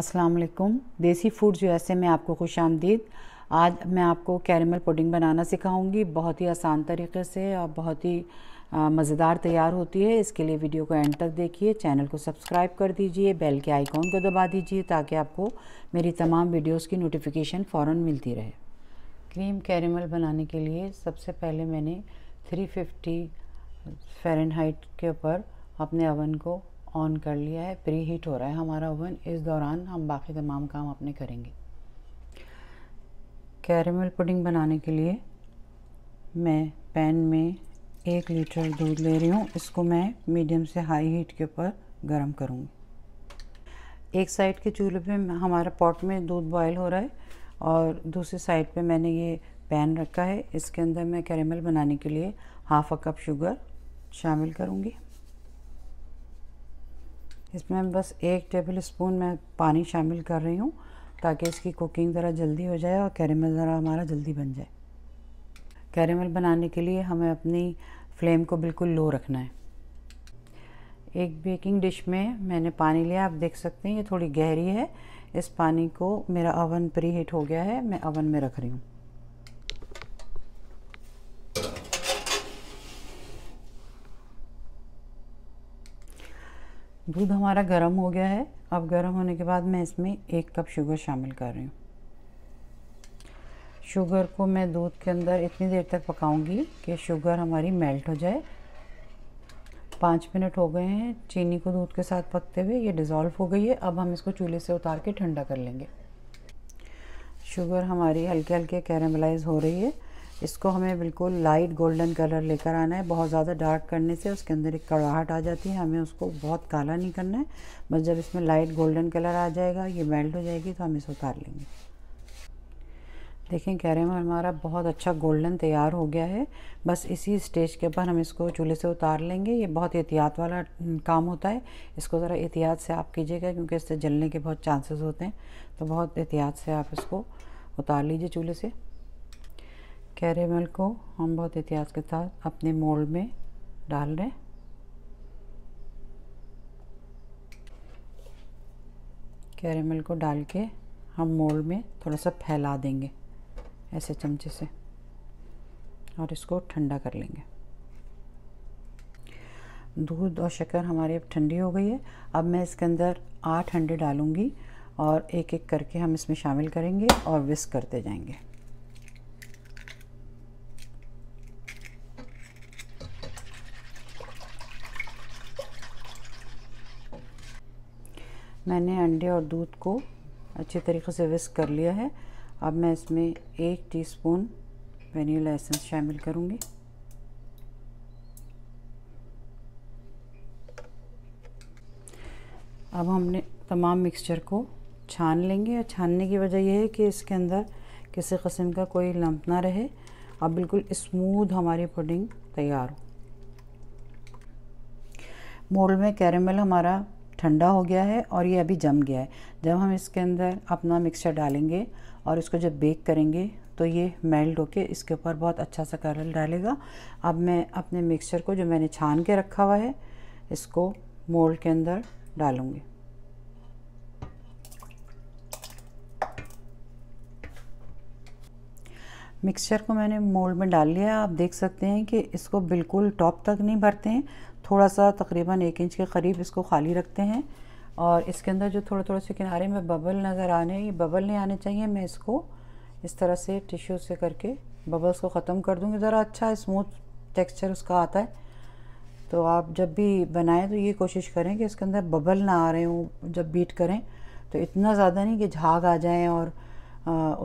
अस्सलाम वालेकुम देसी फूड यूएसए में आपको खुश आमदीद आज मैं आपको कैरमल पुडिंग बनाना सिखाऊंगी बहुत ही आसान तरीके से और बहुत ही मज़ेदार तैयार होती है इसके लिए वीडियो को एंड तक देखिए चैनल को सब्सक्राइब कर दीजिए बेल के आइकॉन को दबा दीजिए ताकि आपको मेरी तमाम वीडियोस की नोटिफिकेशन फ़ौर मिलती रहे क्रीम कैरमल बनाने के लिए सबसे पहले मैंने 350 फ़ारेनहाइट के ऊपर अपने अवन को ऑन कर लिया है प्री हीट हो रहा है हमारा ओवन इस दौरान हम बाकी तमाम काम अपने करेंगे कैरेमल पुडिंग बनाने के लिए मैं पैन में एक लीटर दूध ले रही हूँ इसको मैं मीडियम से हाई हीट के ऊपर गर्म करूँगी एक साइड के चूल्हे पे हमारा पॉट में दूध बॉयल हो रहा है और दूसरी साइड पे मैंने ये पैन रखा है इसके अंदर मैं कैरेमल बनाने के लिए हाफ़ अ कप शुगर शामिल करूँगी इसमें मैं बस एक टेबल स्पून मैं पानी शामिल कर रही हूँ ताकि इसकी कुकिंग ज़रा जल्दी हो जाए और कैरेमल ज़रा हमारा जल्दी बन जाए कैरेमल बनाने के लिए हमें अपनी फ्लेम को बिल्कुल लो रखना है एक बेकिंग डिश में मैंने पानी लिया आप देख सकते हैं ये थोड़ी गहरी है इस पानी को मेरा अवन प्री हीट हो गया है मैं अवन में रख रही हूँ दूध हमारा गर्म हो गया है अब गर्म होने के बाद मैं इसमें एक कप शुगर शामिल कर रही हूँ शुगर को मैं दूध के अंदर इतनी देर तक पकाऊंगी कि शुगर हमारी मेल्ट हो जाए पाँच मिनट हो गए हैं चीनी को दूध के साथ पकते हुए ये डिज़ोल्व हो गई है अब हम इसको चूल्हे से उतार के ठंडा कर लेंगे शुगर हमारी हल्के हल्के कैरमलाइज हो रही है इसको हमें बिल्कुल लाइट गोल्डन कलर लेकर आना है बहुत ज़्यादा डार्क करने से उसके अंदर एक कड़ाहट आ जाती है हमें उसको बहुत काला नहीं करना है बस जब इसमें लाइट गोल्डन कलर आ जाएगा ये मेल्ट हो जाएगी तो हम इसे उतार लेंगे देखें कैरेम हमारा बहुत अच्छा गोल्डन तैयार हो गया है बस इसी स्टेज के ऊपर हम इसको चूल्हे से उतार लेंगे ये बहुत एहतियात वाला काम होता है इसको ज़रा एहतियात से आप कीजिएगा क्योंकि इससे जलने के बहुत चांसेस होते हैं तो बहुत एहतियात से आप इसको उतार लीजिए चूल्हे से कैरेमल को हम बहुत एहतियात के साथ अपने मोल्ड में डाल रहे हैं कैरेमल को डाल के हम मोल्ड में थोड़ा सा फैला देंगे ऐसे चमचे से और इसको ठंडा कर लेंगे दूध और शक्कर हमारी अब ठंडी हो गई है अब मैं इसके अंदर आठ अंडे डालूँगी और एक एक करके हम इसमें शामिल करेंगे और विस्क करते जाएंगे मैंने अंडे और दूध को अच्छे तरीके से विस्क कर लिया है अब मैं इसमें एक टीस्पून वनीला एसेंस शामिल करूँगी अब हमने तमाम मिक्सचर को छान लेंगे और छानने की वजह यह है कि इसके अंदर किसी कस्म का कोई लंप ना रहे अब बिल्कुल स्मूथ हमारी पुडिंग तैयार हो मोल्ड में कैरेमल हमारा ठंडा हो गया है और ये अभी जम गया है जब हम इसके अंदर अपना मिक्सचर डालेंगे और इसको जब बेक करेंगे तो ये मेल्ट होके इसके ऊपर बहुत अच्छा सा कलर डालेगा अब मैं अपने मिक्सचर को जो मैंने छान के रखा हुआ है इसको मोल्ड के अंदर डालूँगी मिक्सचर को मैंने मोल्ड में डाल लिया आप देख सकते हैं कि इसको बिल्कुल टॉप तक नहीं भरते हैं थोड़ा सा तकरीबन एक इंच के करीब इसको खाली रखते हैं और इसके अंदर जो थोड़े थोड़े से किनारे में बबल नज़र आने ये बबल नहीं आने चाहिए मैं इसको इस तरह से टिश्यू से करके बबल्स को ख़त्म कर दूँगी ज़रा अच्छा स्मूथ टेक्सचर उसका आता है तो आप जब भी बनाएं तो ये कोशिश करें कि इसके अंदर बबल ना आ रहे हो जब बीट करें तो इतना ज़्यादा नहीं कि झाग आ जाएं और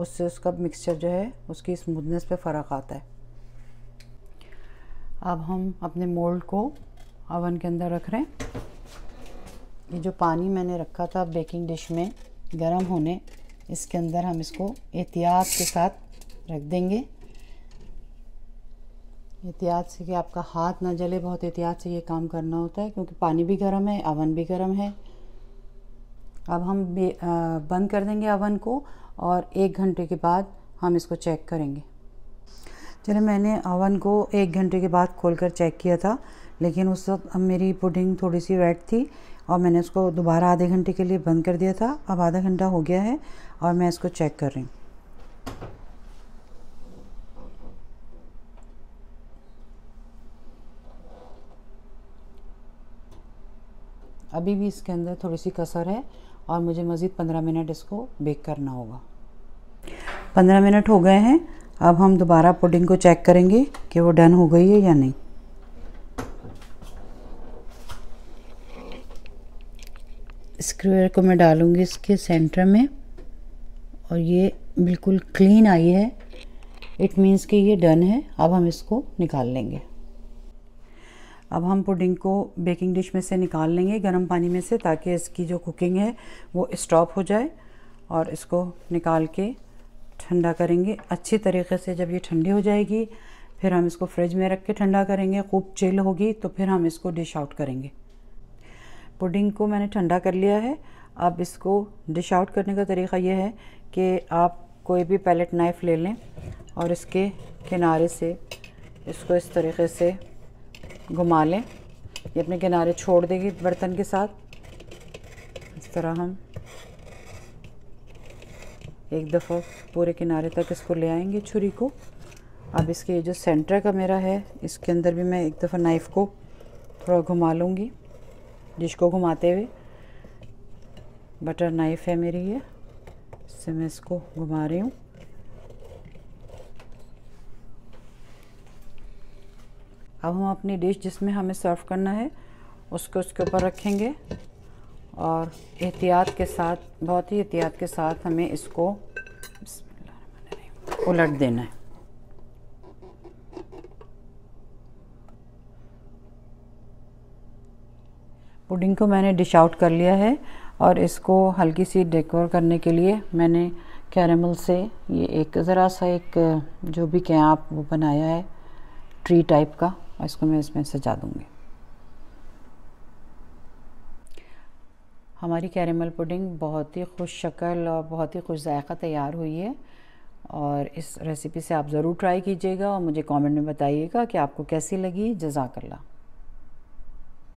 उससे उसका मिक्सचर जो है उसकी स्मूथनेस पे फ़र्क आता है अब हम अपने मोल्ड को अवन के अंदर रख रहे हैं ये जो पानी मैंने रखा था बेकिंग डिश में गर्म होने इसके अंदर हम इसको एहतियात के साथ रख देंगे एहतियात से कि आपका हाथ ना जले बहुत एहतियात से ये काम करना होता है क्योंकि पानी भी गर्म है अवन भी गर्म है अब हम आ, बंद कर देंगे अवन को और एक घंटे के बाद हम इसको चेक करेंगे चलिए मैंने अवन को एक घंटे के बाद खोलकर चेक किया था लेकिन उस वक्त अब मेरी पुडिंग थोड़ी सी वेट थी और मैंने इसको दोबारा आधे घंटे के लिए बंद कर दिया था अब आधा घंटा हो गया है और मैं इसको चेक कर रही हूँ अभी भी इसके अंदर थोड़ी सी कसर है और मुझे मज़ीद पंद्रह मिनट इसको बेक करना होगा पंद्रह मिनट हो गए हैं अब हम दोबारा पुडिंग को चेक करेंगे कि वो डन हो गई है या नहीं स्क्वेयर को मैं डालूँगी इसके सेंटर में और ये बिल्कुल क्लीन आई है इट मीन्स कि ये डन है अब हम इसको निकाल लेंगे अब हम पुडिंग को बेकिंग डिश में से निकाल लेंगे गर्म पानी में से ताकि इसकी जो कुकिंग है वो स्टॉप हो जाए और इसको निकाल के ठंडा करेंगे अच्छी तरीके से जब ये ठंडी हो जाएगी फिर हम इसको फ्रिज में रख के ठंडा करेंगे खूब चिल होगी तो फिर हम इसको डिश आउट करेंगे पुडिंग को मैंने ठंडा कर लिया है अब इसको डिश आउट करने का तरीका यह है कि आप कोई भी पैलेट नाइफ़ ले लें और इसके किनारे से इसको इस तरीके से घुमा लें ये अपने किनारे छोड़ देगी बर्तन के साथ इस तरह हम एक दफ़ा पूरे किनारे तक इसको ले आएंगे छुरी को अब इसके जो सेंटर का मेरा है इसके अंदर भी मैं एक दफ़ा नाइफ़ को थोड़ा घुमा लूँगी जिसको घुमाते हुए बटर नाइफ है मेरी ये इससे मैं इसको घुमा रही हूँ अब हम अपनी डिश जिसमें हमें सर्व करना है उसको उसके ऊपर रखेंगे और एहतियात के साथ बहुत ही एहतियात के साथ हमें इसको उलट देना है पुडिंग को मैंने डिश आउट कर लिया है और इसको हल्की सी डेकोर करने के लिए मैंने कैरमल से ये एक ज़रा सा एक जो भी कहें आप वो बनाया है ट्री टाइप का और इसको मैं इसमें सजा दूँगी हमारी कैरमल पुडिंग बहुत ही खुश शक्ल और बहुत ही खुश जायका तैयार हुई है और इस रेसिपी से आप ज़रूर ट्राई कीजिएगा और मुझे कमेंट में बताइएगा कि आपको कैसी लगी जजाकल्ला